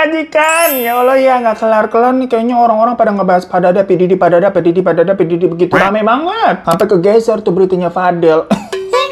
majikan. Ya Allah ya nggak kelar-kelar nih kayaknya orang-orang pada ngebahas pada ada PDD pada ada PDD pada ada PDD begitu rame banget. Sampai kegeser tuh beritanya Fadel.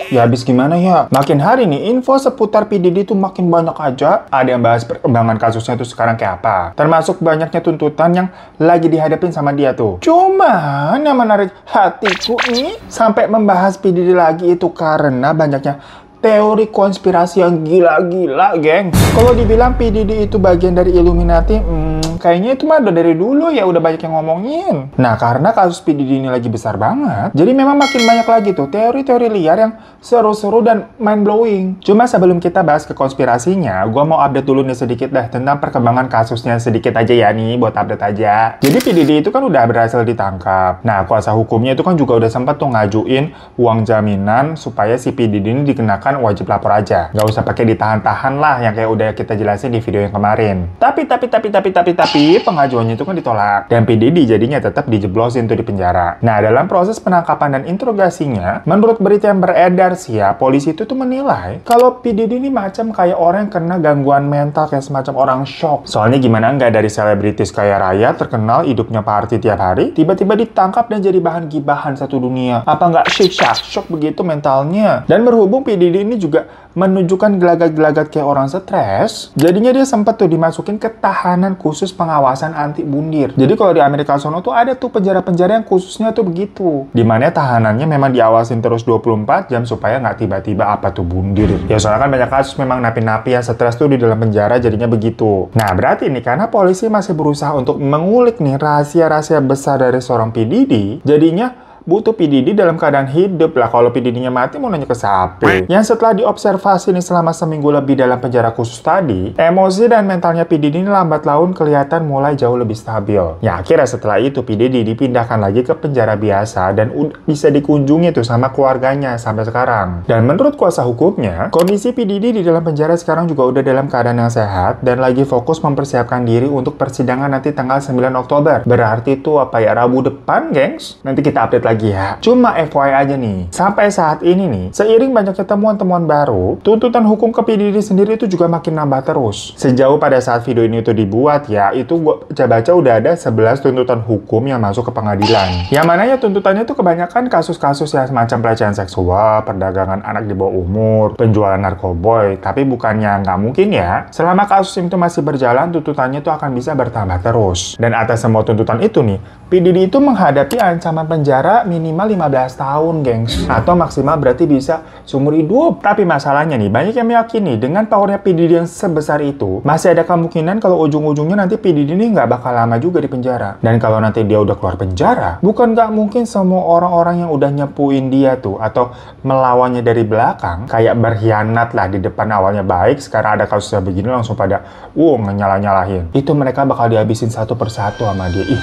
Ya habis gimana ya? Makin hari nih info seputar PDD itu makin banyak aja. Ada yang bahas perkembangan kasusnya itu sekarang kayak apa. Termasuk banyaknya tuntutan yang lagi dihadapin sama dia tuh. Cuma yang menarik hatiku ini sampai membahas PDD lagi itu karena banyaknya teori konspirasi yang gila-gila, geng. Kalau dibilang PDD itu bagian dari Illuminati, hmm, Kayaknya itu mah udah dari dulu ya udah banyak yang ngomongin. Nah, karena kasus PDD ini lagi besar banget, jadi memang makin banyak lagi tuh teori-teori liar yang seru-seru dan mind-blowing. Cuma sebelum kita bahas ke konspirasinya, gue mau update dulu nih sedikit dah tentang perkembangan kasusnya sedikit aja ya nih, buat update aja. Jadi PDD itu kan udah berhasil ditangkap. Nah, kuasa hukumnya itu kan juga udah sempat tuh ngajuin uang jaminan supaya si PDD ini dikenakan wajib lapor aja. Gak usah pakai ditahan-tahan lah yang kayak udah kita jelasin di video yang kemarin. Tapi, tapi, tapi, tapi, tapi, tapi, tapi pengajuannya itu kan ditolak dan PDD jadinya tetap dijeblosin tuh di penjara. Nah, dalam proses penangkapan dan interogasinya, menurut berita yang beredar sih ya, polisi itu tuh menilai kalau PDD ini macam kayak orang yang kena gangguan mental kayak semacam orang shock. Soalnya gimana nggak dari selebritis kayak raya terkenal hidupnya party tiap hari, tiba-tiba ditangkap dan jadi bahan gibahan satu dunia. Apa nggak sih shock, shock begitu mentalnya? Dan berhubung PDD ini juga menunjukkan gelagat-gelagat kayak orang stres, jadinya dia sempat tuh dimasukin ke tahanan khusus pengawasan anti bundir. Jadi kalau di Amerika sono tuh ada tuh penjara-penjara yang khususnya tuh begitu. Dimana tahanannya memang diawasin terus 24 jam supaya nggak tiba-tiba apa tuh bundir. Ya soalnya kan banyak kasus memang napi-napi yang stres tuh di dalam penjara jadinya begitu. Nah berarti ini karena polisi masih berusaha untuk mengulik nih rahasia-rahasia besar dari seorang PDD, jadinya butuh PDD dalam keadaan hidup lah. Kalau PDD-nya mati mau nanya ke siapa? Yang setelah diobservasi ini selama seminggu lebih dalam penjara khusus tadi, emosi dan mentalnya PDD ini lambat laun kelihatan mulai jauh lebih stabil. Ya akhirnya setelah itu PDD dipindahkan lagi ke penjara biasa dan bisa dikunjungi tuh sama keluarganya sampai sekarang. Dan menurut kuasa hukumnya, kondisi PDD di dalam penjara sekarang juga udah dalam keadaan yang sehat dan lagi fokus mempersiapkan diri untuk persidangan nanti tanggal 9 Oktober. Berarti itu apa ya Rabu depan, gengs? Nanti kita update lagi lagi ya. Cuma FYI aja nih, sampai saat ini nih, seiring banyaknya temuan-temuan baru, tuntutan hukum ke PDD sendiri itu juga makin nambah terus. Sejauh pada saat video ini itu dibuat ya, itu gua baca udah ada 11 tuntutan hukum yang masuk ke pengadilan. Yang mana ya tuntutannya itu kebanyakan kasus-kasus yang semacam pelecehan seksual, perdagangan anak di bawah umur, penjualan narkoboy, tapi bukannya nggak mungkin ya. Selama kasus itu masih berjalan, tuntutannya itu akan bisa bertambah terus. Dan atas semua tuntutan itu nih, PDD itu menghadapi ancaman penjara minimal 15 tahun, gengs. Atau maksimal berarti bisa seumur hidup. Tapi masalahnya nih, banyak yang meyakini dengan powernya PDD yang sebesar itu, masih ada kemungkinan kalau ujung-ujungnya nanti PDD ini nggak bakal lama juga di penjara. Dan kalau nanti dia udah keluar penjara, bukan nggak mungkin semua orang-orang yang udah nyepuin dia tuh, atau melawannya dari belakang, kayak berkhianat lah di depan awalnya baik, sekarang ada kasusnya begini langsung pada, wow, nyalah-nyalahin. Itu mereka bakal dihabisin satu persatu sama dia. Ih,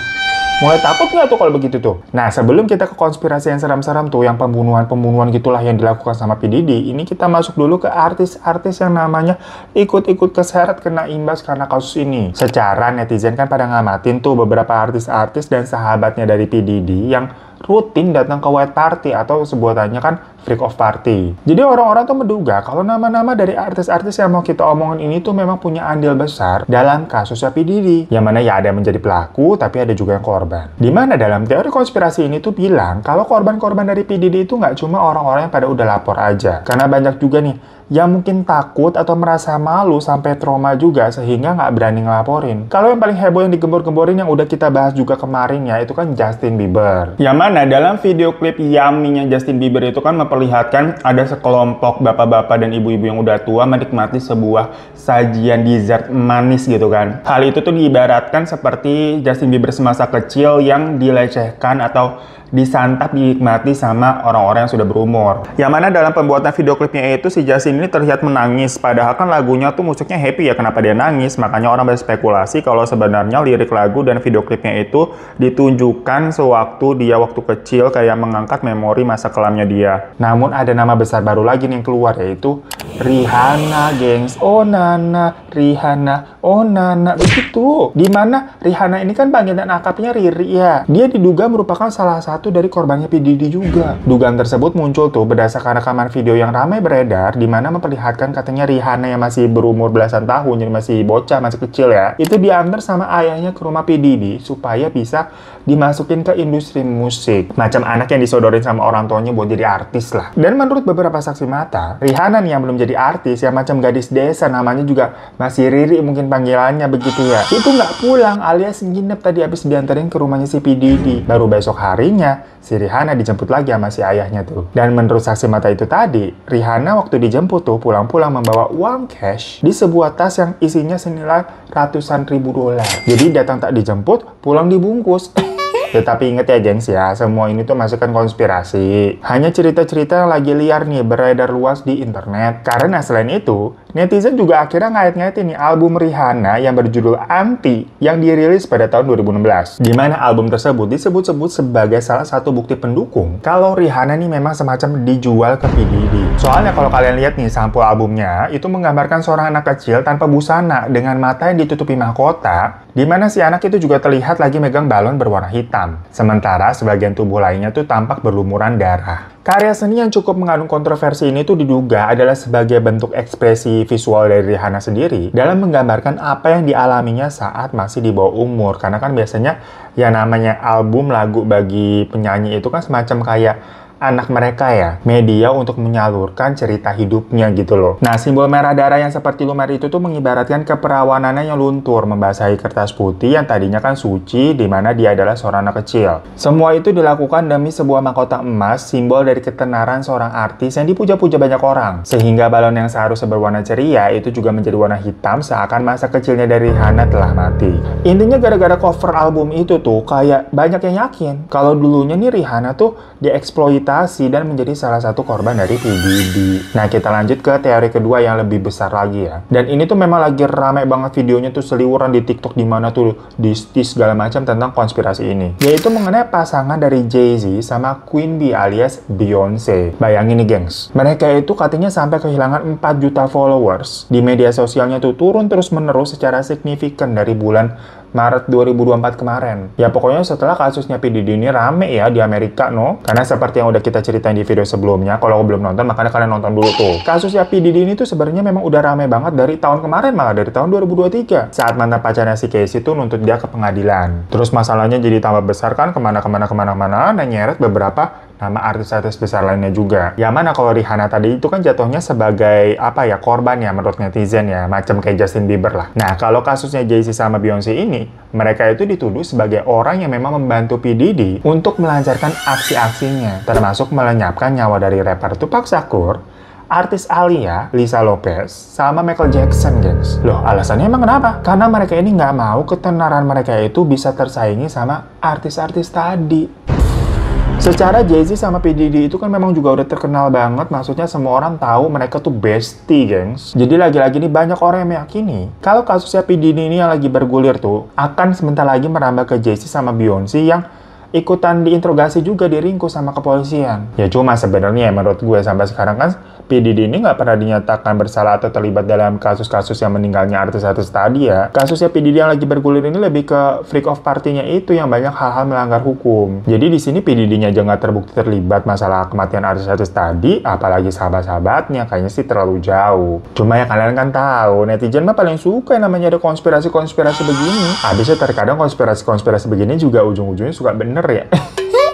Mulai takut nggak tuh kalau begitu tuh? Nah, sebelum kita ke konspirasi yang seram-seram tuh, yang pembunuhan-pembunuhan gitulah yang dilakukan sama PDD, ini kita masuk dulu ke artis-artis yang namanya ikut-ikut keseret kena imbas karena kasus ini. Secara netizen kan pada ngamatin tuh beberapa artis-artis dan sahabatnya dari PDD yang rutin datang ke white party atau sebutannya kan freak of party. Jadi orang-orang tuh menduga kalau nama-nama dari artis-artis yang mau kita omongin ini tuh memang punya andil besar dalam kasus api Didi. Yang mana ya ada yang menjadi pelaku, tapi ada juga yang korban. Dimana dalam teori konspirasi ini tuh bilang kalau korban-korban dari PDD itu nggak cuma orang-orang yang pada udah lapor aja. Karena banyak juga nih yang mungkin takut atau merasa malu sampai trauma juga sehingga nggak berani ngelaporin. Kalau yang paling heboh yang digembur-gemburin yang udah kita bahas juga kemarin ya itu kan Justin Bieber. Yang mana dalam video klip Yummy-nya Justin Bieber itu kan memper memperlihatkan ada sekelompok bapak-bapak dan ibu-ibu yang udah tua menikmati sebuah sajian dessert manis gitu kan. Hal itu tuh diibaratkan seperti Justin Bieber semasa kecil yang dilecehkan atau disantap dinikmati sama orang-orang yang sudah berumur. Yang mana dalam pembuatan video klipnya itu si Justin ini terlihat menangis padahal kan lagunya tuh musiknya happy ya kenapa dia nangis makanya orang berspekulasi kalau sebenarnya lirik lagu dan video klipnya itu ditunjukkan sewaktu dia waktu kecil kayak mengangkat memori masa kelamnya dia. Namun ada nama besar baru lagi nih yang keluar yaitu Rihanna gengs. Oh Nana, Rihanna, oh Nana begitu. Dimana Rihanna ini kan panggilan akapnya Riri ya. Dia diduga merupakan salah satu satu dari korbannya PDD juga. Dugaan tersebut muncul tuh berdasarkan rekaman video yang ramai beredar di mana memperlihatkan katanya Rihanna yang masih berumur belasan tahun, jadi masih bocah, masih kecil ya, itu diantar sama ayahnya ke rumah PDD supaya bisa dimasukin ke industri musik. Macam anak yang disodorin sama orang tuanya buat jadi artis lah. Dan menurut beberapa saksi mata, Rihanna nih yang belum jadi artis, yang macam gadis desa namanya juga masih Riri mungkin panggilannya begitu ya. Itu nggak pulang alias nginep tadi habis diantarin ke rumahnya si PDD. Baru besok harinya paginya, si Rihanna dijemput lagi sama si ayahnya tuh. Dan menurut saksi mata itu tadi, Rihanna waktu dijemput tuh pulang-pulang membawa uang cash di sebuah tas yang isinya senilai ratusan ribu dolar. Jadi datang tak dijemput, pulang dibungkus. Tetapi inget ya gengs ya, semua ini tuh masukkan konspirasi. Hanya cerita-cerita lagi liar nih beredar luas di internet. Karena selain itu, netizen juga akhirnya ngait-ngaitin nih album Rihanna yang berjudul Anti yang dirilis pada tahun 2016. Di mana album tersebut disebut-sebut sebagai salah satu bukti pendukung kalau Rihanna nih memang semacam dijual ke PDD. Soalnya kalau kalian lihat nih sampul albumnya, itu menggambarkan seorang anak kecil tanpa busana dengan mata yang ditutupi mahkota, di mana si anak itu juga terlihat lagi megang balon berwarna hitam hitam. Sementara sebagian tubuh lainnya tuh tampak berlumuran darah. Karya seni yang cukup mengandung kontroversi ini tuh diduga adalah sebagai bentuk ekspresi visual dari Rihanna sendiri dalam menggambarkan apa yang dialaminya saat masih di bawah umur. Karena kan biasanya ya namanya album lagu bagi penyanyi itu kan semacam kayak anak mereka ya, media untuk menyalurkan cerita hidupnya gitu loh. Nah, simbol merah darah yang seperti lumer itu tuh mengibaratkan keperawanannya yang luntur, membasahi kertas putih yang tadinya kan suci, di mana dia adalah seorang anak kecil. Semua itu dilakukan demi sebuah mahkota emas, simbol dari ketenaran seorang artis yang dipuja-puja banyak orang. Sehingga balon yang seharusnya berwarna ceria itu juga menjadi warna hitam seakan masa kecilnya dari Hana telah mati. Intinya gara-gara cover album itu tuh kayak banyak yang yakin kalau dulunya nih Rihanna tuh dieksploitasi dan menjadi salah satu korban dari PDD. Nah, kita lanjut ke teori kedua yang lebih besar lagi ya. Dan ini tuh memang lagi rame banget videonya tuh seliwuran di TikTok di mana tuh di, di segala macam tentang konspirasi ini. Yaitu mengenai pasangan dari Jay-Z sama Queen B alias Beyonce. Bayangin nih, gengs. Mereka itu katanya sampai kehilangan 4 juta followers. Di media sosialnya tuh turun terus-menerus secara signifikan dari bulan Maret 2024 kemarin. Ya pokoknya setelah kasusnya PDD ini rame ya di Amerika no. Karena seperti yang udah kita ceritain di video sebelumnya, kalau belum nonton makanya kalian nonton dulu tuh. Kasusnya PDD ini tuh sebenarnya memang udah rame banget dari tahun kemarin malah dari tahun 2023. Saat mantan pacarnya si Casey tuh nuntut dia ke pengadilan. Terus masalahnya jadi tambah besar kan kemana-kemana kemana mana dan nyeret beberapa nama artis-artis besar lainnya juga. Ya mana kalau Rihanna tadi itu kan jatuhnya sebagai apa ya korban ya menurut netizen ya, macam kayak Justin Bieber lah. Nah kalau kasusnya Jay-Z sama Beyonce ini, mereka itu dituduh sebagai orang yang memang membantu P. Diddy untuk melancarkan aksi-aksinya, termasuk melenyapkan nyawa dari rapper Tupac Shakur, artis Alia, Lisa Lopez, sama Michael Jackson, guys. Loh, alasannya emang kenapa? Karena mereka ini nggak mau ketenaran mereka itu bisa tersaingi sama artis-artis tadi. Secara Jay-Z sama PDD itu kan memang juga udah terkenal banget, maksudnya semua orang tahu mereka tuh bestie, gengs. Jadi lagi-lagi nih banyak orang yang meyakini kalau kasusnya PDD ini yang lagi bergulir tuh akan sebentar lagi merambah ke Jay-Z sama Beyonce yang ikutan diinterogasi juga diringkus sama kepolisian. Ya cuma sebenarnya menurut gue sampai sekarang kan PDD ini nggak pernah dinyatakan bersalah atau terlibat dalam kasus-kasus yang meninggalnya artis-artis tadi ya. Kasusnya PDD yang lagi bergulir ini lebih ke freak of partinya itu yang banyak hal-hal melanggar hukum. Jadi di sini PDD-nya aja nggak terbukti terlibat masalah kematian artis-artis tadi, apalagi sahabat-sahabatnya kayaknya sih terlalu jauh. Cuma ya kalian kan tahu, netizen mah paling suka yang namanya ada konspirasi-konspirasi begini. Habisnya terkadang konspirasi-konspirasi begini juga ujung-ujungnya suka bener ya.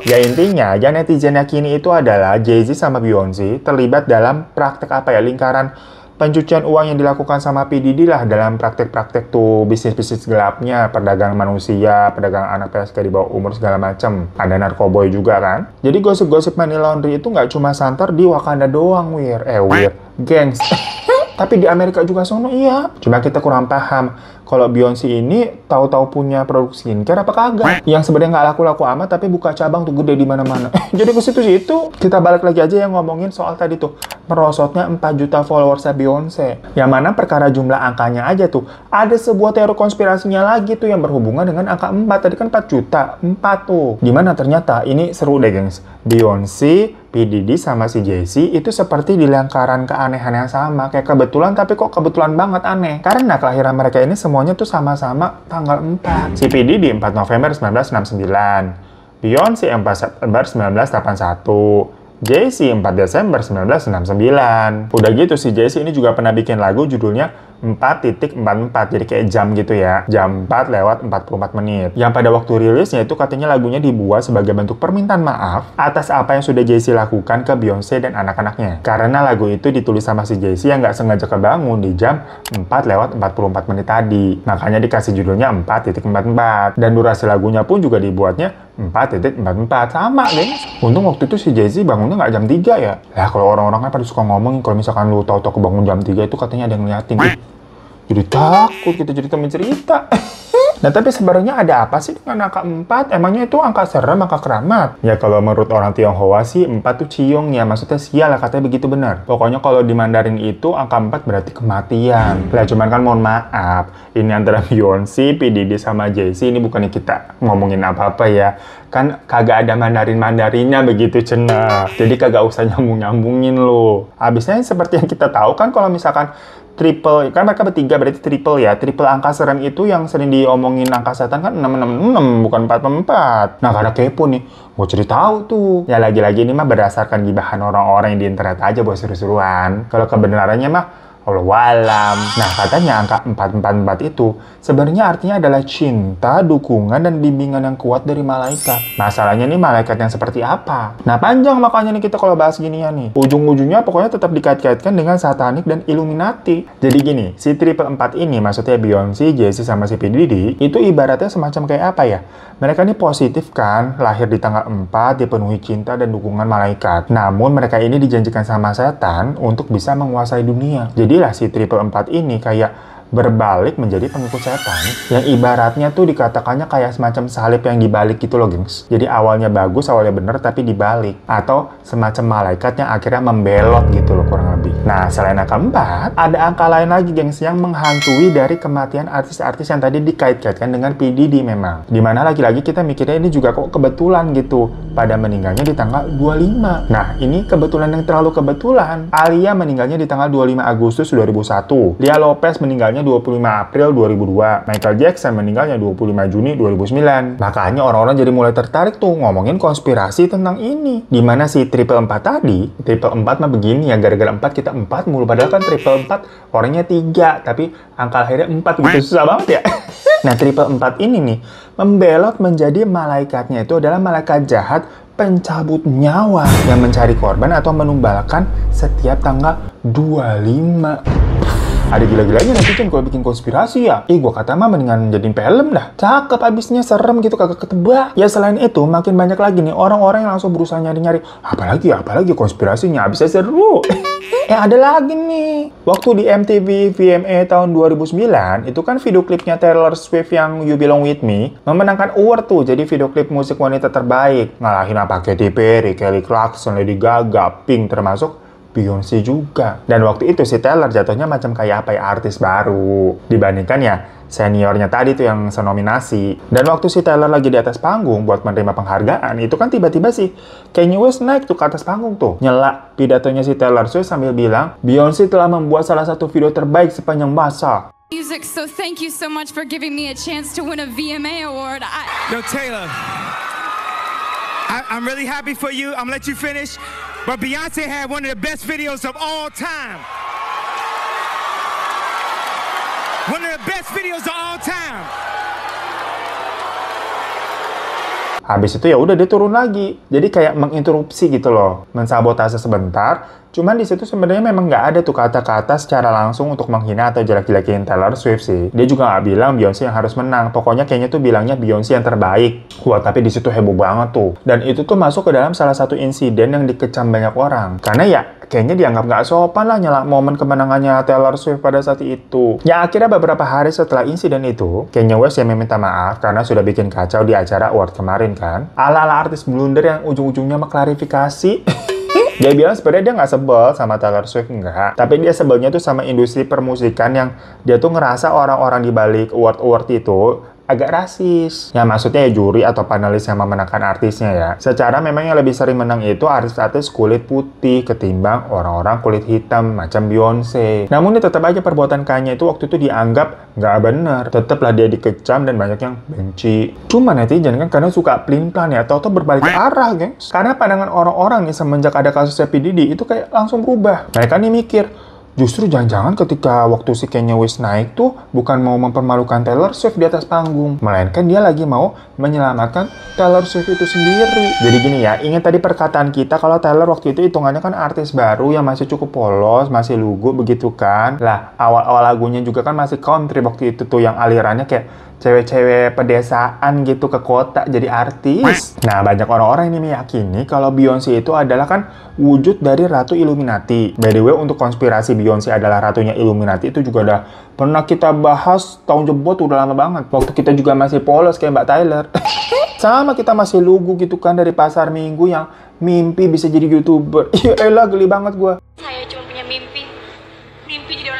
Ya intinya, yang netizen yakini itu adalah Jay-Z sama Beyonce terlibat dalam praktek apa ya, lingkaran pencucian uang yang dilakukan sama P. lah dalam praktek-praktek tuh bisnis-bisnis gelapnya, perdagangan manusia, perdagangan anak PSK di bawah umur segala macam. Ada narkoboy juga kan. Jadi gosip-gosip money laundry itu nggak cuma santer di Wakanda doang, Wir. Eh, Wir. Gengs. Tapi di Amerika juga sono iya. Cuma kita kurang paham kalau Beyonce ini tahu-tahu punya produk skincare apa kagak? Yang sebenarnya nggak laku-laku amat tapi buka cabang tuh gede di mana-mana. Jadi ke situ-situ kita balik lagi aja yang ngomongin soal tadi tuh merosotnya 4 juta followers Beyonce. Yang mana perkara jumlah angkanya aja tuh. Ada sebuah teori konspirasinya lagi tuh yang berhubungan dengan angka 4. Tadi kan 4 juta, 4 tuh. Dimana ternyata ini seru deh gengs. Beyonce PDD sama si Jesse itu seperti di lingkaran keanehan yang sama. Kayak kebetulan tapi kok kebetulan banget aneh. Karena kelahiran mereka ini semua semuanya tuh sama-sama tanggal 4. CPD di 4 November 1969, Beyonce 4 September 1981, JC 4 Desember 1969. Udah gitu si JC ini juga pernah bikin lagu judulnya 4.44 jadi kayak jam gitu ya jam 4 lewat 44 menit yang pada waktu rilisnya itu katanya lagunya dibuat sebagai bentuk permintaan maaf atas apa yang sudah Jay-Z lakukan ke Beyonce dan anak-anaknya karena lagu itu ditulis sama si Jay-Z yang nggak sengaja kebangun di jam 4 lewat 44 menit tadi makanya dikasih judulnya 4.44 dan durasi lagunya pun juga dibuatnya 4.44 sama deh. Untung waktu itu si Jay-Z bangunnya nggak jam 3 ya. Lah kalau orang orang kan pada suka ngomong kalau misalkan lu tau-tau kebangun jam 3 itu katanya ada yang ngeliatin jadi takut kita gitu, jadi teman cerita Nah, tapi sebenarnya ada apa sih dengan angka 4? Emangnya itu angka serem, angka keramat? Ya, kalau menurut orang Tionghoa sih, 4 tuh ciong ya. Maksudnya sial lah, katanya begitu benar. Pokoknya kalau di Mandarin itu, angka 4 berarti kematian. Lah, cuman kan mohon maaf. Ini antara Beyonce, PDD, sama Jay-Z. Ini bukannya kita ngomongin apa-apa ya. Kan kagak ada Mandarin-Mandarinnya begitu, cenah. Jadi kagak usah nyambung-nyambungin loh. Habisnya seperti yang kita tahu kan, kalau misalkan triple kan mereka bertiga berarti triple ya triple angka serem itu yang sering diomongin angka setan kan 666 bukan empat. nah karena kepo nih mau cari tahu tuh ya lagi-lagi ini mah berdasarkan gibahan orang-orang yang di internet aja buat seru-seruan kalau kebenarannya mah Allah walam. Nah, katanya angka 444 itu sebenarnya artinya adalah cinta, dukungan, dan bimbingan yang kuat dari malaikat. Masalahnya nih malaikat yang seperti apa? Nah, panjang makanya nih kita kalau bahas gini ya nih. Ujung-ujungnya pokoknya tetap dikait-kaitkan dengan satanik dan Illuminati. Jadi gini, si triple 4 ini maksudnya Beyonce, Jesse, sama si Pididi, Didi itu ibaratnya semacam kayak apa ya? Mereka ini positif kan, lahir di tanggal 4, dipenuhi cinta dan dukungan malaikat. Namun mereka ini dijanjikan sama setan untuk bisa menguasai dunia. Jadi jadilah si triple 4 ini kayak berbalik menjadi pengikut setan yang ibaratnya tuh dikatakannya kayak semacam salib yang dibalik gitu loh gengs jadi awalnya bagus awalnya bener tapi dibalik atau semacam malaikat yang akhirnya membelot gitu loh kurang lebih nah selain yang keempat ada angka lain lagi gengs yang menghantui dari kematian artis-artis yang tadi dikait-kaitkan dengan PDD memang dimana lagi-lagi kita mikirnya ini juga kok kebetulan gitu pada meninggalnya di tanggal 25 nah ini kebetulan yang terlalu kebetulan Alia meninggalnya di tanggal 25 Agustus 2001 Lia Lopez meninggalnya meninggalnya 25 April 2002. Michael Jackson meninggalnya 25 Juni 2009. Makanya orang-orang jadi mulai tertarik tuh ngomongin konspirasi tentang ini. Dimana si triple 4 tadi, triple 4 mah begini ya, gara-gara 4 kita 4 mulu. Padahal kan triple 4 orangnya 3, tapi angka akhirnya 4 gitu. Susah banget ya. Nah, triple 4 ini nih, membelot menjadi malaikatnya itu adalah malaikat jahat pencabut nyawa yang mencari korban atau menumbalkan setiap tanggal 25. Ada gila-gilanya nanti kan kalau bikin konspirasi ya. Ih, gua kata mah mendingan jadiin film dah. Cakep abisnya serem gitu kagak ketebak. Ya selain itu, makin banyak lagi nih orang-orang yang langsung berusaha nyari-nyari. Apalagi, apalagi konspirasinya habisnya seru. Eh ada lagi nih. Waktu di MTV VMA tahun 2009, itu kan video klipnya Taylor Swift yang You Belong With Me memenangkan award tuh jadi video klip musik wanita terbaik. Ngalahin apa Katy Perry, Kelly Clarkson, Lady Gaga, Pink termasuk Beyonce juga. Dan waktu itu si Taylor jatuhnya macam kayak apa ya artis baru dibandingkan ya seniornya tadi tuh yang senominasi. Dan waktu si Taylor lagi di atas panggung buat menerima penghargaan, itu kan tiba-tiba sih Kanye West naik tuh ke atas panggung tuh. Nyela pidatonya si Taylor Swift sambil bilang, Beyonce telah membuat salah satu video terbaik sepanjang masa. Music, so thank you so much for giving me a chance to win a VMA award. I... Yo, Taylor, I, I'm really happy for you. I'm let you finish. But Beyonce had one of the best videos of all time. One of the best videos of all time. Habis itu ya udah dia turun lagi. Jadi kayak menginterupsi gitu loh, mensabotase sebentar. Cuman di situ sebenarnya memang nggak ada tuh kata-kata secara langsung untuk menghina atau jelek-jelekin Taylor Swift sih. Dia juga nggak bilang Beyonce yang harus menang. Pokoknya kayaknya tuh bilangnya Beyonce yang terbaik. Wah tapi di situ heboh banget tuh. Dan itu tuh masuk ke dalam salah satu insiden yang dikecam banyak orang. Karena ya kayaknya dianggap nggak sopan lah nyala momen kemenangannya Taylor Swift pada saat itu. Ya akhirnya beberapa hari setelah insiden itu, Kanye West yang meminta maaf karena sudah bikin kacau di acara award kemarin kan. Ala-ala artis blunder yang ujung-ujungnya mengklarifikasi dia bilang sebenarnya dia nggak sebel sama Taylor Swift enggak, tapi dia sebelnya tuh sama industri permusikan yang dia tuh ngerasa orang-orang di balik award-award itu agak rasis. Ya maksudnya ya juri atau panelis yang memenangkan artisnya ya. Secara memang yang lebih sering menang itu artis-artis kulit putih ketimbang orang-orang kulit hitam macam Beyonce. Namun ini ya, tetap aja perbuatan kanya itu waktu itu dianggap nggak benar. Tetaplah dia dikecam dan banyak yang benci. Cuma netizen kan karena suka pelin plan ya atau berbalik arah gengs. Karena pandangan orang-orang nih semenjak ada kasusnya PDD itu kayak langsung berubah. Mereka nih mikir, Justru jangan-jangan ketika waktu si Kanye West naik tuh bukan mau mempermalukan Taylor Swift di atas panggung, melainkan dia lagi mau menyelamatkan Taylor Swift itu sendiri. Jadi gini ya, ingat tadi perkataan kita kalau Taylor waktu itu hitungannya kan artis baru yang masih cukup polos, masih lugu begitu kan. Lah, awal-awal lagunya juga kan masih country waktu itu tuh yang alirannya kayak cewek-cewek pedesaan gitu ke kota jadi artis. Nah, banyak orang-orang ini meyakini kalau Beyonce itu adalah kan wujud dari Ratu Illuminati. By the way, untuk konspirasi Beyonce adalah ratunya Illuminati itu juga udah pernah kita bahas tahun jebot udah lama banget. Waktu kita juga masih polos kayak Mbak Tyler. Sama kita masih lugu gitu kan dari pasar minggu yang mimpi bisa jadi youtuber. Iya elah geli banget gue. Saya cuma punya mimpi. Mimpi jadi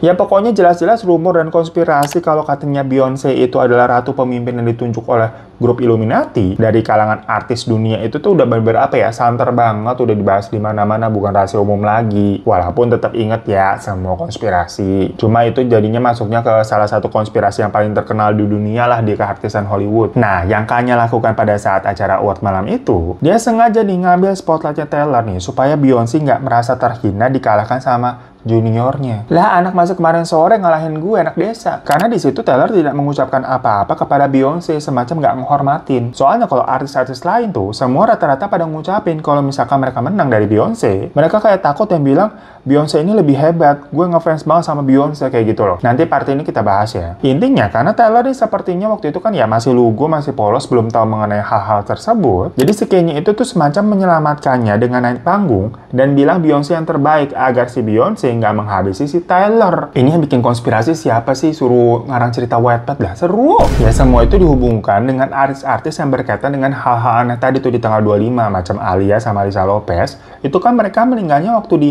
Ya pokoknya jelas-jelas rumor dan konspirasi kalau katanya Beyonce itu adalah ratu pemimpin yang ditunjuk oleh grup Illuminati dari kalangan artis dunia itu tuh udah bener-bener apa ya santer banget udah dibahas di mana-mana bukan rahasia umum lagi walaupun tetap inget ya semua konspirasi cuma itu jadinya masuknya ke salah satu konspirasi yang paling terkenal di dunia lah di keartisan Hollywood nah yang Kanye lakukan pada saat acara award malam itu dia sengaja nih ngambil spotlightnya Taylor nih supaya Beyonce nggak merasa terhina dikalahkan sama juniornya. Lah anak masuk kemarin sore ngalahin gue anak desa. Karena di situ Taylor tidak mengucapkan apa-apa kepada Beyonce semacam nggak menghormatin. Soalnya kalau artis-artis lain tuh, semua rata-rata pada ngucapin kalau misalkan mereka menang dari Beyonce, mereka kayak takut yang bilang, Beyonce ini lebih hebat, gue ngefans banget sama Beyonce, kayak gitu loh. Nanti part ini kita bahas ya. Intinya, karena Taylor ini sepertinya waktu itu kan ya masih lugu, masih polos, belum tahu mengenai hal-hal tersebut. Jadi si Kanye itu tuh semacam menyelamatkannya dengan naik panggung dan bilang Beyonce yang terbaik agar si Beyonce nggak menghabisi si Taylor. Ini yang bikin konspirasi siapa sih suruh ngarang cerita Wattpad lah seru. Ya semua itu dihubungkan dengan artis-artis yang berkaitan dengan hal-hal aneh tadi tuh di tanggal 25 macam Alia sama Lisa Lopez itu kan mereka meninggalnya waktu di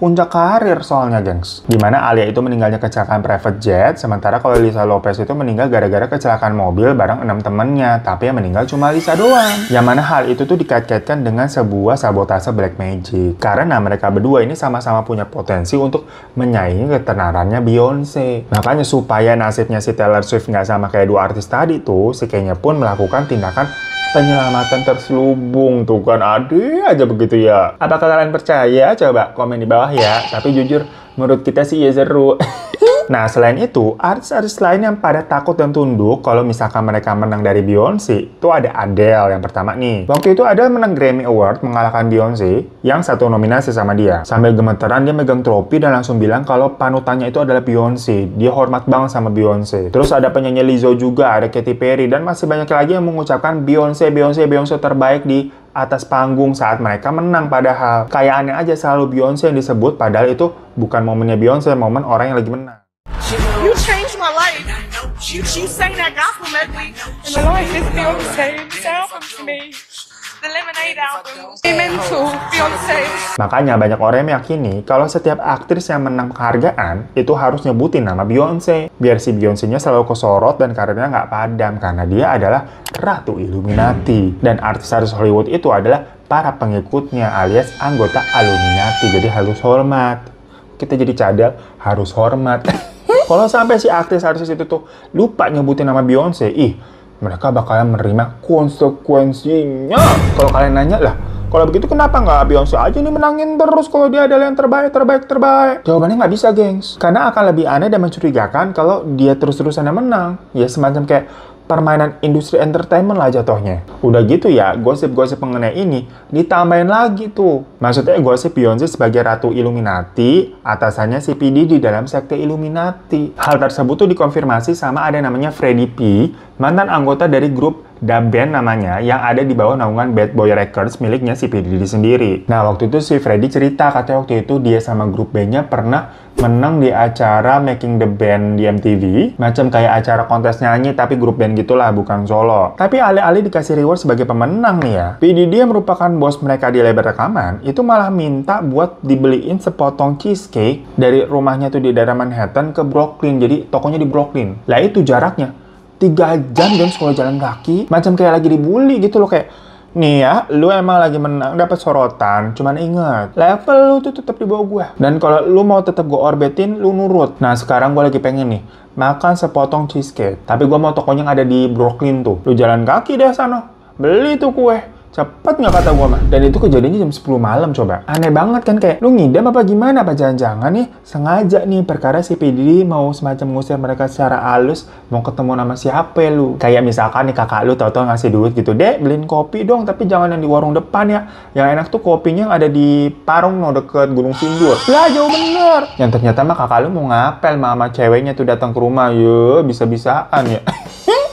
puncak karir soalnya, gengs. Dimana Alia itu meninggalnya kecelakaan private jet, sementara kalau Lisa Lopez itu meninggal gara-gara kecelakaan mobil bareng enam temennya, tapi yang meninggal cuma Lisa doang. Yang mana hal itu tuh dikait-kaitkan dengan sebuah sabotase Black Magic. Karena mereka berdua ini sama-sama punya potensi untuk menyaingi ketenarannya Beyonce. Makanya supaya nasibnya si Taylor Swift nggak sama kayak dua artis tadi tuh, si Kenya pun melakukan tindakan penyelamatan terselubung tuh kan ada aja begitu ya apakah kalian percaya coba komen di bawah ya tapi jujur Menurut kita sih ya seru. Nah, selain itu, artis-artis lain yang pada takut dan tunduk kalau misalkan mereka menang dari Beyonce, itu ada Adele yang pertama nih. Waktu itu Adele menang Grammy Award mengalahkan Beyonce yang satu nominasi sama dia. Sambil gemeteran dia megang tropi dan langsung bilang kalau panutannya itu adalah Beyonce. Dia hormat banget sama Beyonce. Terus ada penyanyi Lizzo juga, ada Katy Perry, dan masih banyak lagi yang mengucapkan Beyonce, Beyonce, Beyonce terbaik di atas panggung saat mereka menang padahal. Kayak aneh aja selalu Beyonce yang disebut padahal itu bukan momennya Beyonce, momen orang yang lagi menang. You changed my life. she sang that gospel medley and just the same sound me. Oh, Makanya banyak orang yang meyakini kalau setiap aktris yang menang penghargaan itu harus nyebutin nama Beyonce. Biar si Beyonce-nya selalu kesorot dan karirnya nggak padam karena dia adalah Ratu Illuminati. Dan artis-artis Hollywood itu adalah para pengikutnya alias anggota Illuminati. Jadi harus hormat. Kita jadi cadel harus hormat. kalau sampai si aktris artis itu tuh lupa nyebutin nama Beyonce, ih mereka bakalan menerima konsekuensinya. Kalau kalian nanya lah, kalau begitu kenapa nggak Beyonce aja nih menangin terus kalau dia adalah yang terbaik, terbaik, terbaik? Jawabannya nggak bisa, gengs. Karena akan lebih aneh dan mencurigakan kalau dia terus-terusan yang menang. Ya semacam kayak, permainan industri entertainment lah jatuhnya. Udah gitu ya, gosip-gosip mengenai ini ditambahin lagi tuh. Maksudnya gosip Beyonce sebagai ratu Illuminati, atasannya CPD di dalam sekte Illuminati. Hal tersebut tuh dikonfirmasi sama ada namanya Freddy P, mantan anggota dari grup dan band namanya yang ada di bawah naungan Bad Boy Records miliknya si P. Diddy sendiri. Nah, waktu itu si Freddy cerita katanya waktu itu dia sama grup bandnya pernah menang di acara Making the Band di MTV, macam kayak acara kontes nyanyi tapi grup band gitulah bukan solo. Tapi alih-alih dikasih reward sebagai pemenang nih ya, P. Diddy yang merupakan bos mereka di label rekaman, itu malah minta buat dibeliin sepotong cheesecake dari rumahnya tuh di daerah Manhattan ke Brooklyn, jadi tokonya di Brooklyn. Lah itu jaraknya tiga jam dan sekolah jalan kaki macam kayak lagi dibully gitu loh kayak Nih ya, lu emang lagi menang dapat sorotan, cuman inget, level lu tuh tetap di bawah gue. Dan kalau lu mau tetap gue orbitin, lu nurut. Nah, sekarang gue lagi pengen nih, makan sepotong cheesecake. Tapi gue mau tokonya yang ada di Brooklyn tuh. Lu jalan kaki deh sana, beli tuh kue Cepet nggak kata gue mah. Dan itu kejadiannya jam 10 malam coba. Aneh banget kan kayak lu ngidam apa gimana apa jangan-jangan nih sengaja nih perkara si PDD mau semacam ngusir mereka secara halus mau ketemu nama siapa lu. Kayak misalkan nih kakak lu tau-tau ngasih duit gitu. deh, beliin kopi dong tapi jangan yang di warung depan ya. Yang enak tuh kopinya yang ada di Parung no deket Gunung Sindur. Lah jauh bener. Yang ternyata mah kakak lu mau ngapel mama ceweknya tuh datang ke rumah. Yo bisa-bisaan ya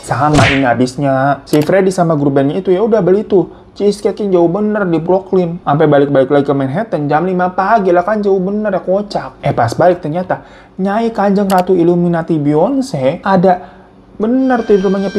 sama ini habisnya. Si Freddy sama grup bandnya itu ya udah beli tuh cheesecake yang jauh bener di Brooklyn. Sampai balik-balik lagi ke Manhattan jam 5 pagi lah kan jauh bener ya kocak. Eh pas balik ternyata Nyai Kanjeng Ratu Illuminati Beyonce ada bener tuh di rumahnya P.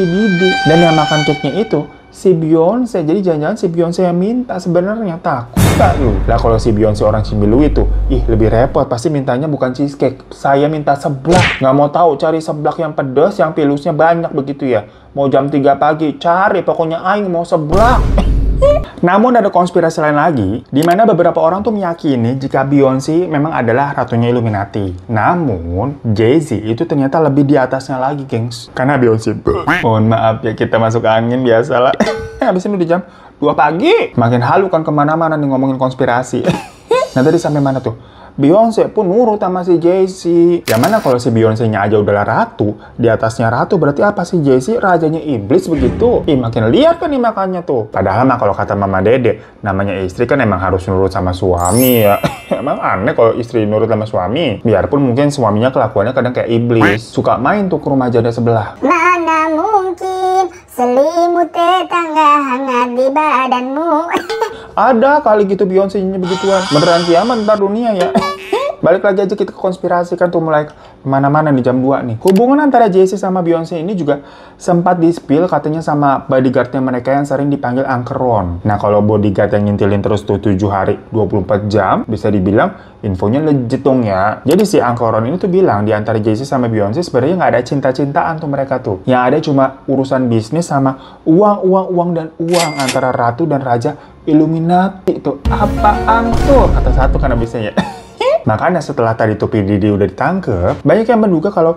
Dan yang makan cake-nya itu si Beyonce. Jadi jangan-jangan si Beyonce yang minta sebenarnya takut tak hmm. lu. Lah kalau si Beyonce orang cimbilu itu, ih lebih repot. Pasti mintanya bukan cheesecake. Saya minta seblak. Nggak mau tahu cari seblak yang pedas, yang pilusnya banyak begitu ya. Mau jam 3 pagi, cari. Pokoknya aing mau seblak. Namun ada konspirasi lain lagi, di mana beberapa orang tuh meyakini jika Beyonce memang adalah ratunya Illuminati. Namun, Jay-Z itu ternyata lebih di atasnya lagi, gengs. Karena Beyonce, mohon maaf ya kita masuk angin biasalah. Habis ini udah jam 2 pagi. Makin halu kan kemana-mana nih ngomongin konspirasi. nah tadi sampai mana tuh? Beyonce pun nurut sama si Jay-Z. Ya mana kalau si Beyonce-nya aja udahlah ratu, di atasnya ratu berarti apa sih Jay-Z rajanya iblis begitu? Ih makin liar kan nih makanya tuh. Padahal mah kalau kata Mama Dede, namanya istri kan emang harus nurut sama suami ya. emang aneh kalau istri nurut sama suami. Biarpun mungkin suaminya kelakuannya kadang kayak iblis. Suka main tuh ke rumah janda sebelah. Mana Selimut tetangga hangat di badanmu. Ada kali gitu Beyonce-nya begituan. Beneran kiamat ntar dunia ya. balik lagi aja kita ke konspirasi kan tuh mulai mana-mana nih jam 2 nih. Hubungan antara Jesse sama Beyonce ini juga sempat di katanya sama bodyguardnya mereka yang sering dipanggil angkeron. Nah kalau bodyguard yang ngintilin terus tuh 7 hari 24 jam bisa dibilang infonya legit dong ya. Jadi si angkeron ini tuh bilang di antara Jesse sama Beyonce sebenarnya nggak ada cinta-cintaan tuh mereka tuh. Yang ada cuma urusan bisnis sama uang, uang, uang, dan uang antara ratu dan raja Illuminati tuh. Apaan tuh? Kata satu karena biasanya. Ya. Makanya setelah tadi Tupi Didi udah ditangkap, banyak yang menduga kalau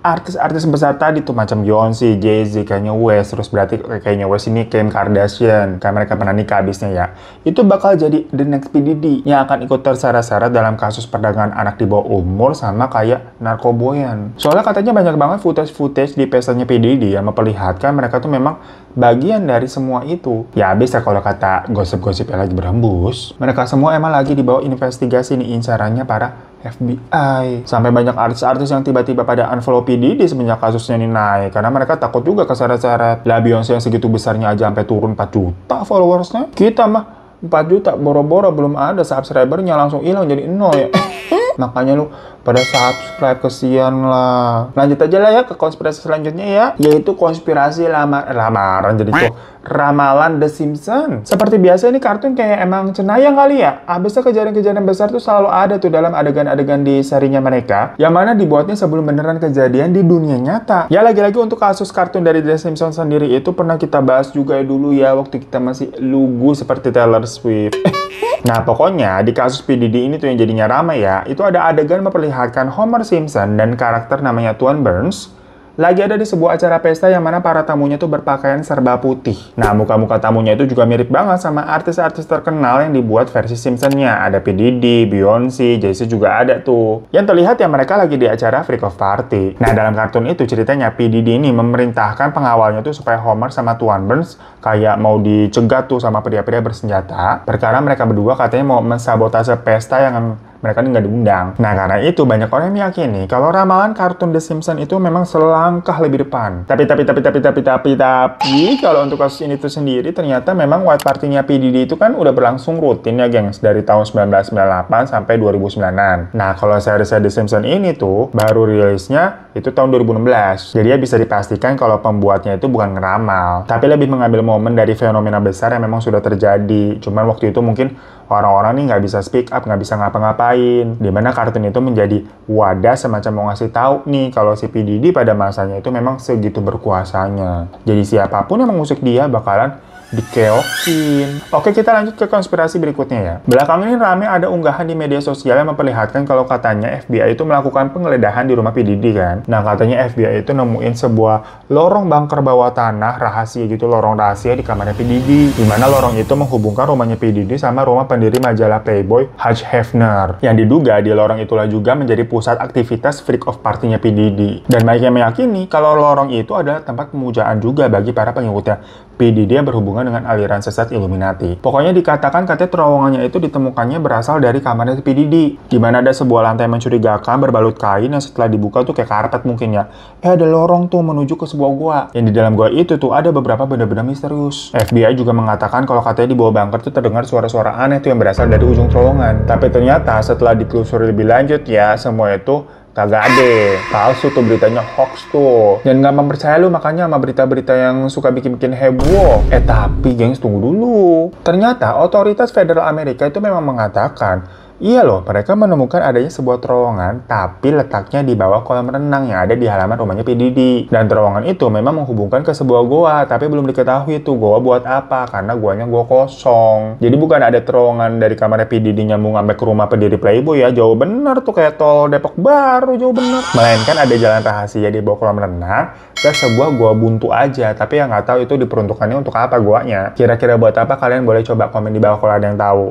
artis-artis besar tadi tuh macam Beyonce, Jay-Z, Kanye West, terus berarti Kanye West ini Kim Kardashian, kayak mereka pernah nikah abisnya ya. Itu bakal jadi the next PDD yang akan ikut terseret-seret dalam kasus perdagangan anak di bawah umur sama kayak narkoboyan. Soalnya katanya banyak banget footage-footage di pesannya PDD yang memperlihatkan mereka tuh memang bagian dari semua itu. Ya abis ya kalau kata gosip-gosip lagi berembus, mereka semua emang lagi di bawah investigasi nih incarannya para FBI. Sampai banyak artis-artis yang tiba-tiba pada unfollow di semenjak kasusnya ini naik. Karena mereka takut juga keseret-seret. Lah Beyonce yang segitu besarnya aja sampai turun 4 juta followersnya. Kita mah 4 juta boro-boro belum ada subscribernya langsung hilang jadi nol ya. Makanya lu pada subscribe kesian lah lanjut aja lah ya ke konspirasi selanjutnya ya yaitu konspirasi lama lamaran jadi tuh ramalan The Simpsons. Seperti biasa ini kartun kayak emang cenayang kali ya. Abisnya kejadian-kejadian besar tuh selalu ada tuh dalam adegan-adegan di serinya mereka. Yang mana dibuatnya sebelum beneran kejadian di dunia nyata. Ya lagi-lagi untuk kasus kartun dari The Simpsons sendiri itu pernah kita bahas juga dulu ya waktu kita masih lugu seperti Taylor Swift. nah pokoknya di kasus PDD ini tuh yang jadinya ramai ya. Itu ada adegan memperlihatkan memperlihatkan Homer Simpson dan karakter namanya Tuan Burns lagi ada di sebuah acara pesta yang mana para tamunya itu berpakaian serba putih. Nah, muka-muka tamunya itu juga mirip banget sama artis-artis terkenal yang dibuat versi Simpsonnya. Ada P. Diddy, Beyonce, Jay-Z juga ada tuh. Yang terlihat ya mereka lagi di acara Freak of Party. Nah, dalam kartun itu ceritanya P. Diddy ini memerintahkan pengawalnya tuh supaya Homer sama Tuan Burns kayak mau dicegat tuh sama pria-pria bersenjata. Perkara mereka berdua katanya mau mensabotase pesta yang mereka nggak diundang. Nah, karena itu banyak orang yang meyakini kalau ramalan kartun The Simpsons itu memang selangkah lebih depan. Tapi, tapi, tapi, tapi, tapi, tapi, tapi, kalau untuk kasus ini itu sendiri, ternyata memang white partinya PDD itu kan udah berlangsung rutin ya, gengs, dari tahun 1998 sampai 2009 Nah, kalau seri-seri The Simpsons ini tuh, baru rilisnya itu tahun 2016. Jadi ya bisa dipastikan kalau pembuatnya itu bukan ngeramal, tapi lebih mengambil momen dari fenomena besar yang memang sudah terjadi. Cuman waktu itu mungkin orang-orang nih nggak bisa speak up, nggak bisa ngapa-ngapain. Dimana kartun itu menjadi wadah semacam mau ngasih tahu nih kalau si PDD pada masanya itu memang segitu berkuasanya. Jadi siapapun yang mengusik dia bakalan dikeokin. Oke, kita lanjut ke konspirasi berikutnya ya. Belakangan ini rame ada unggahan di media sosial yang memperlihatkan kalau katanya FBI itu melakukan penggeledahan di rumah PDD kan. Nah, katanya FBI itu nemuin sebuah lorong bunker bawah tanah rahasia gitu, lorong rahasia di kamarnya PDD. Dimana lorong itu menghubungkan rumahnya PDD sama rumah pendiri majalah Playboy Hutch Hefner. Yang diduga di lorong itulah juga menjadi pusat aktivitas freak of partinya PDD. Dan banyak yang meyakini kalau lorong itu adalah tempat pemujaan juga bagi para pengikutnya PDD yang berhubungan berhubungan dengan aliran sesat Illuminati. Pokoknya dikatakan katanya terowongannya itu ditemukannya berasal dari kamarnya P. di mana ada sebuah lantai mencurigakan berbalut kain yang setelah dibuka tuh kayak karpet mungkin ya. Eh ada lorong tuh menuju ke sebuah gua. Yang di dalam gua itu tuh ada beberapa benda-benda misterius. FBI juga mengatakan kalau katanya di bawah bunker tuh terdengar suara-suara aneh tuh yang berasal dari ujung terowongan. Tapi ternyata setelah ditelusuri lebih lanjut ya, semua itu Kagak ada. Palsu tuh beritanya hoax tuh. Dan nggak mempercaya lu makanya sama berita-berita yang suka bikin-bikin heboh. Eh tapi gengs tunggu dulu. Ternyata otoritas federal Amerika itu memang mengatakan Iya loh, mereka menemukan adanya sebuah terowongan tapi letaknya di bawah kolam renang yang ada di halaman rumahnya PDD. Dan terowongan itu memang menghubungkan ke sebuah goa, tapi belum diketahui itu goa buat apa karena goanya goa kosong. Jadi bukan ada terowongan dari kamarnya PDD nyambung sampai ke rumah pendiri Playboy ya, jauh bener tuh kayak tol Depok Baru, jauh bener. Melainkan ada jalan rahasia di bawah kolam renang ke sebuah goa buntu aja, tapi yang nggak tahu itu diperuntukannya untuk apa goanya. Kira-kira buat apa kalian boleh coba komen di bawah kalau ada yang tahu.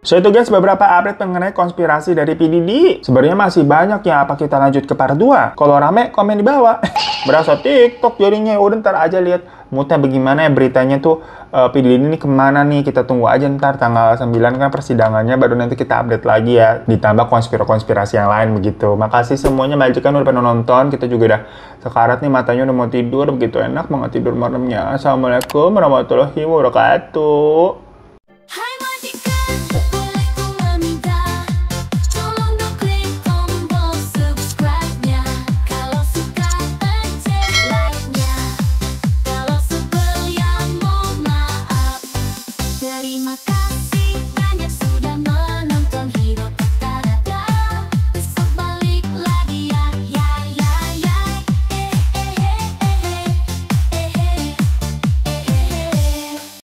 So itu guys beberapa update mengenai konspirasi dari PDD. Sebenarnya masih banyak ya apa kita lanjut ke part 2? Kalau rame komen di bawah. Berasa TikTok jadinya udah ntar aja lihat mutnya bagaimana ya beritanya tuh uh, eh, PDD ini kemana nih kita tunggu aja ntar tanggal 9 kan persidangannya baru nanti kita update lagi ya ditambah konspirasi-konspirasi yang lain begitu makasih semuanya majikan udah pernah nonton kita juga udah sekarat nih matanya udah mau tidur begitu enak banget tidur malamnya Assalamualaikum warahmatullahi wabarakatuh Hai,